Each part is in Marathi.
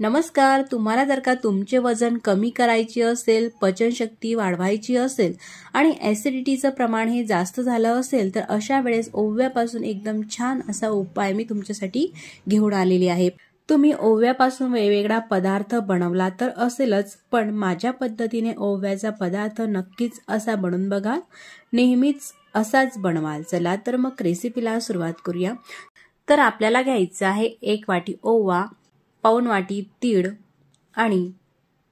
नमस्कार तुम्हाला जर का तुमचे वजन कमी करायचे असेल पचनशक्ती वाढवायची असेल आणि ऍसिडिटीचं प्रमाण हे जास्त झालं असेल तर अशा वेळेस ओव्यापासून एकदम छान असा उपाय मी तुमच्यासाठी घेऊन आलेली आहे तुम्ही ओव्यापासून वेगवेगळा पदार्थ बनवला तर असेलच पण माझ्या पद्धतीने ओव्याचा पदार्थ नक्कीच असा बनवून बघा नेहमीच असाच बनवाल चला तर मग रेसिपीला सुरुवात करूया तर आपल्याला घ्यायचं आहे एक वाटी ओवा वाटी तीळ आणि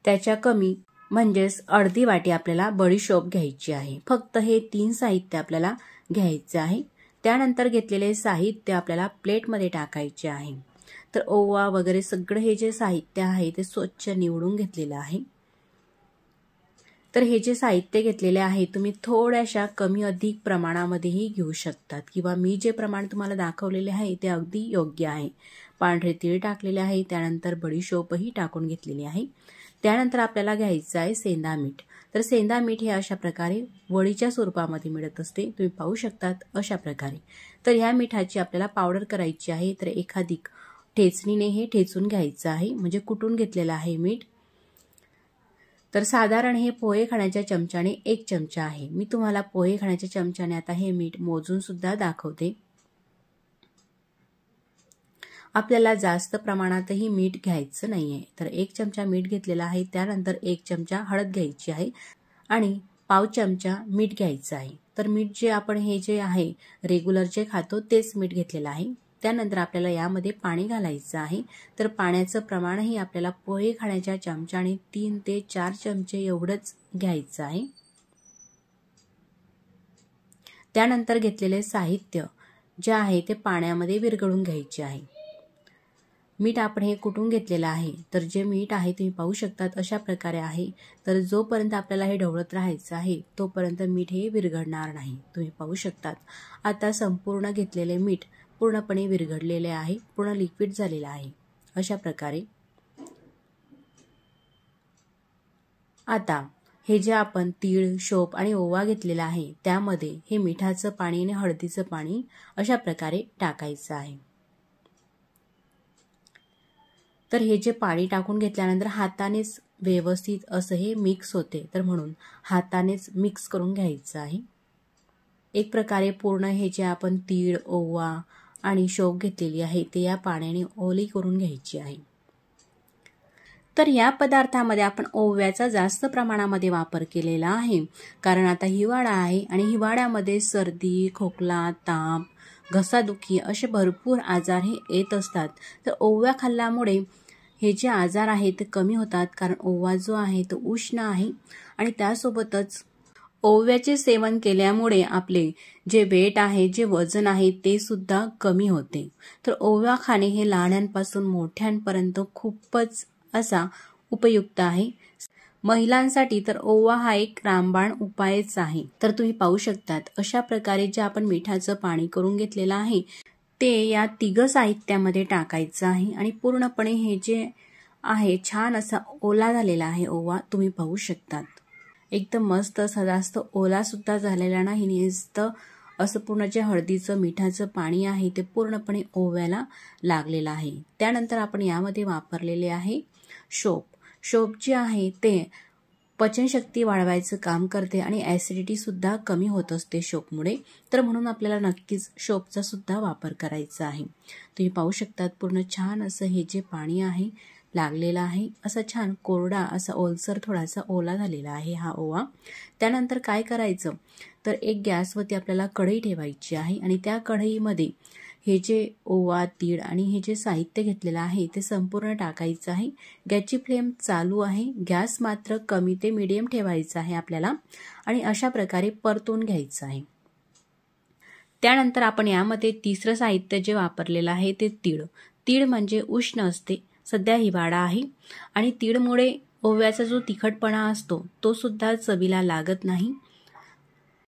त्याच्या कमी म्हणजेच अर्धी वाटी आपल्याला बडीशोप घ्यायची आहे फक्त हे तीन साहित्य आपल्याला घ्यायचं आहे त्यानंतर घेतलेले साहित्य आपल्याला प्लेटमध्ये टाकायचे आहे तर ओवा वगैरे सगळं हे जे साहित्य आहे ते स्वच्छ निवडून घेतलेलं आहे तर हे जे साहित्य घेतलेले आहे तुम्ही थोड्याशा कमी अधिक प्रमाणामध्येही घेऊ शकतात किंवा मी जे प्रमाण तुम्हाला दाखवलेले आहे ते अगदी योग्य आहे पांढरे तीळ टाकलेले आहे त्यानंतर बडीशोपही टाकून घेतलेली आहे त्यानंतर आपल्याला घ्यायचं आहे सेंदा मीठ तर सेंदा मीठ हे अशा प्रकारे वडीच्या स्वरूपामध्ये मिळत असते तुम्ही पाहू शकतात अशा प्रकारे तर ह्या मिठाची आपल्याला पावडर करायची आहे तर एखादी ठेचणीने हे ठेचून घ्यायचं आहे म्हणजे कुटून घेतलेलं आहे मीठ तर साधारण हे पोहे खाण्याच्या चमच्याने एक चमचा आहे मी तुम्हाला पोहे खाण्याच्या चमच्याने आता हे मीठ मोजून सुद्धा दाखवते आपल्याला जास्त प्रमाणातही मीठ घ्यायचं नाहीये तर एक चमचा मीठ घेतलेला आहे त्यानंतर एक चमचा हळद घ्यायची आहे आणि पाव चमचा मीठ घ्यायचं आहे तर मीठ जे आपण हे जे आहे रेग्युलर जे खातो तेच मीठ घेतलेलं आहे त्यानंतर आपल्याला यामध्ये पाणी घालायचं आहे तर पाण्याचं प्रमाणही आपल्याला पोहे खाण्याच्या आणि तीन ते चार चमचे एवढंच घ्यायचं आहे त्यानंतर घेतलेले साहित्य जे आहे ते पाण्यामध्ये विरघळून घ्यायचे आहे मीठ आपण हे कुटून घेतलेलं आहे तर जे मीठ आहे तुम्ही पाहू शकतात अशा प्रकारे आहे तर जोपर्यंत आपल्याला हे ढवळत राहायचं आहे तोपर्यंत मीठ हे विरघडणार नाही तुम्ही पाहू शकतात आता संपूर्ण घेतलेले मीठ पूर्णपणे विरघडलेले आहे पूर्ण लिक्विड झालेलं आहे अशा प्रकारे आता हे जे आपण तीळ शोप आणि ओवा घेतलेला आहे त्यामध्ये हे मिठाचं पाणी आणि हळदीचं पाणी अशा प्रकारे टाकायचं आहे तर हे जे पाणी टाकून घेतल्यानंतर हातानेच व्यवस्थित असं हे मिक्स होते तर म्हणून हातानेच मिक्स करून घ्यायचं आहे एक प्रकारे पूर्ण हे जे आपण तीळ ओवा आणि शोक घेतलेली आहे ते या पाण्याने ओली करून घ्यायची आहे तर या पदार्थामध्ये आपण ओव्याचा जास्त प्रमाणामध्ये वापर केलेला आहे कारण आता हिवाळा आहे आणि हिवाळ्यामध्ये सर्दी खोकला ताप घसादुखी असे भरपूर आजार हे येत असतात तर ओव्या खाल्ल्यामुळे हे जे आजार आहेत ते कमी होतात कारण ओवा जो आहे तो उष्ण आहे आणि त्यासोबतच ओव्याचे सेवन केल्यामुळे आपले जे वेट आहे जे वजन आहे ते सुद्धा कमी होते तर ओवा खाणे हे लहानांपासून मोठ्यांपर्यंत खूपच असा उपयुक्त आहे महिलांसाठी तर ओवा हा एक रामबाण उपायच आहे तर तुम्ही पाहू शकतात अशा प्रकारे जे आपण मिठाचं पाणी करून घेतलेलं आहे ते या तिघं साहित्यामध्ये टाकायचं आहे आणि पूर्णपणे हे जे आहे छान असा ओला झालेला आहे ओवा तुम्ही पाहू शकतात एकदम मस्त असा जास्त ओलासुद्धा झालेला नाही नुसतं असं पूर्ण जे हळदीचं मिठाचं पाणी आहे ते पूर्णपणे ओव्याला लागलेलं आहे त्यानंतर आपण यामध्ये वापरलेले आहे शोप शोप जे आहे ते पचनशक्ती वाढवायचं काम करते आणि ऍसिडिटी सुद्धा कमी होत असते शोपमुळे तर म्हणून आपल्याला नक्कीच शोपचा सुद्धा वापर करायचा आहे तुम्ही पाहू शकतात पूर्ण छान असं हे जे पाणी आहे लागलेला आहे असा छान कोरडा असा ओलसर थोडासा ओला झालेला आहे हा ओवा त्यानंतर काय करायचं तर एक गॅसवरती आपल्याला कढई ठेवायची आहे आणि त्या कढईमध्ये हे जे ओवा तीळ आणि हे जे साहित्य घेतलेलं आहे ते संपूर्ण टाकायचं आहे गॅसची फ्लेम चालू आहे गॅस मात्र कमी ते मिडियम ठेवायचं आहे आपल्याला आणि अशा प्रकारे परतून घ्यायचं आहे त्यानंतर आपण यामध्ये तिसरं साहित्य जे वापरलेलं आहे ते तीळ तीळ म्हणजे उष्ण असते सध्या हिवाळा आहे आणि तीळमुळे ओव्याचा जो तिखटपणा असतो तो सुद्धा चवीला लागत नाही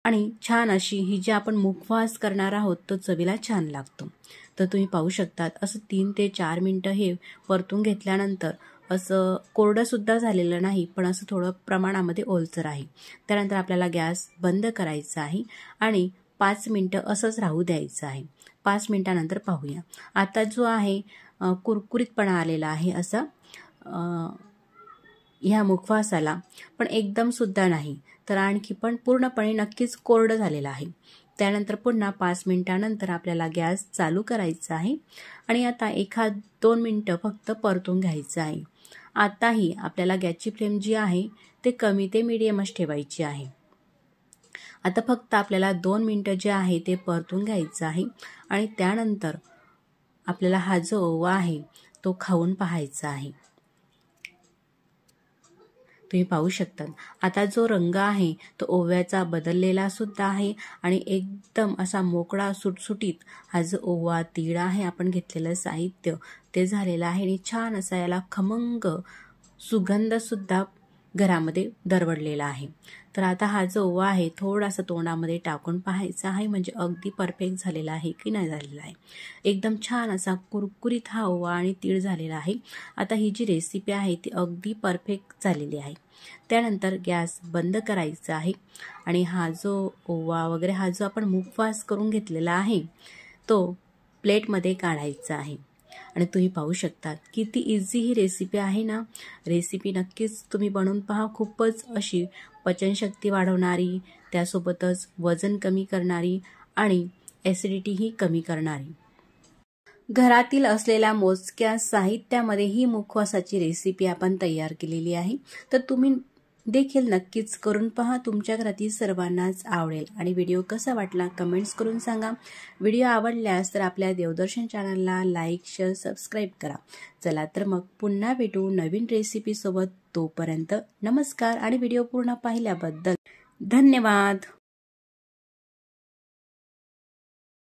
आणि छान अशी ही जी आपण मुखवास करणार आहोत तो चवीला छान लागतो तर तुम्ही पाहू शकतात असं तीन ते चार मिनटं हे परतून घेतल्यानंतर असं कोरडंसुद्धा झालेलं नाही पण असं थोडं प्रमाणामध्ये ओलसर आहे त्यानंतर आपल्याला गॅस बंद करायचा आहे आणि पाच मिनटं असंच राहू द्यायचं आहे पाच मिनटानंतर पाहूया आता जो आहे कुरकुरीतपणा आलेला आहे असं ह्या मुखवासाला पण एकदमसुद्धा नाही तर आणखी पण पूर्णपणे नक्कीच कोरडं झालेलं आहे त्यानंतर पुन्हा पाच मिनटानंतर आपल्याला गॅस चालू करायचा आहे आणि आता एखाद दोन मिनटं फक्त परतून घ्यायचं आहे आताही आपल्याला गॅसची फ्लेम जी आहे ते कमी ते मिडियमच ठेवायची आहे आता फक्त आपल्याला दोन मिनटं जे आहे ते परतून घ्यायचं आहे आणि त्यानंतर आपल्याला हा जो ओवा आहे तो खाऊन पाहायचा आहे तुम्ही पाहू शकतात आता जो रंग आहे तो ओव्याचा बदललेला सुद्धा आहे आणि एकदम असा मोकळा सुटसुटीत हा जो ओवा तीळ आहे आपण घेतलेलं साहित्य ते झालेलं आहे आणि छान असा याला खमंग सुगंध सुद्धा घरामध्ये दरवडलेला आहे तर आता हा जो ओवा आहे थोडासा तोंडामध्ये टाकून पाहायचा आहे म्हणजे अगदी परफेक्ट झालेला आहे की नाही झालेला आहे एकदम छान असा कुरकुरीत हा ओवा आणि तीळ झालेला आहे आता ही जी रेसिपी आहे ती अगदी परफेक्ट झालेली आहे त्यानंतर गॅस बंद करायचा आहे आणि हा जो ओवा वगैरे हा जो आपण मुखवास करून घेतलेला आहे तो प्लेटमध्ये काढायचा आहे आणि तुम्ही पाहू शकता किती इझी ही रेसिपी आहे ना रेसिपी नक्कीच तुम्ही बनवून पहा खूपच अशी पचनशक्ती वाढवणारी त्यासोबतच वजन कमी करणारी आणि ॲसिडिटीही कमी करणारी घरातील असलेल्या मोजक्या साहित्यामध्ये ही मुखवासाची रेसिपी आपण तयार केलेली आहे तर तुम्ही देखील नक्कीच करून पहा तुमच्या घरातील सर्वांनाच आवडेल आणि व्हिडिओ कसा वाटला कमेंट्स करून सांगा व्हिडिओ आवडल्यास तर आपल्या देवदर्शन चॅनलला लाईक शेअर सबस्क्राईब करा चला तर मग पुन्हा भेटू नवीन रेसिपीसोबत तोपर्यंत नमस्कार आणि व्हिडिओ पूर्ण पाहिल्याबद्दल धन्यवाद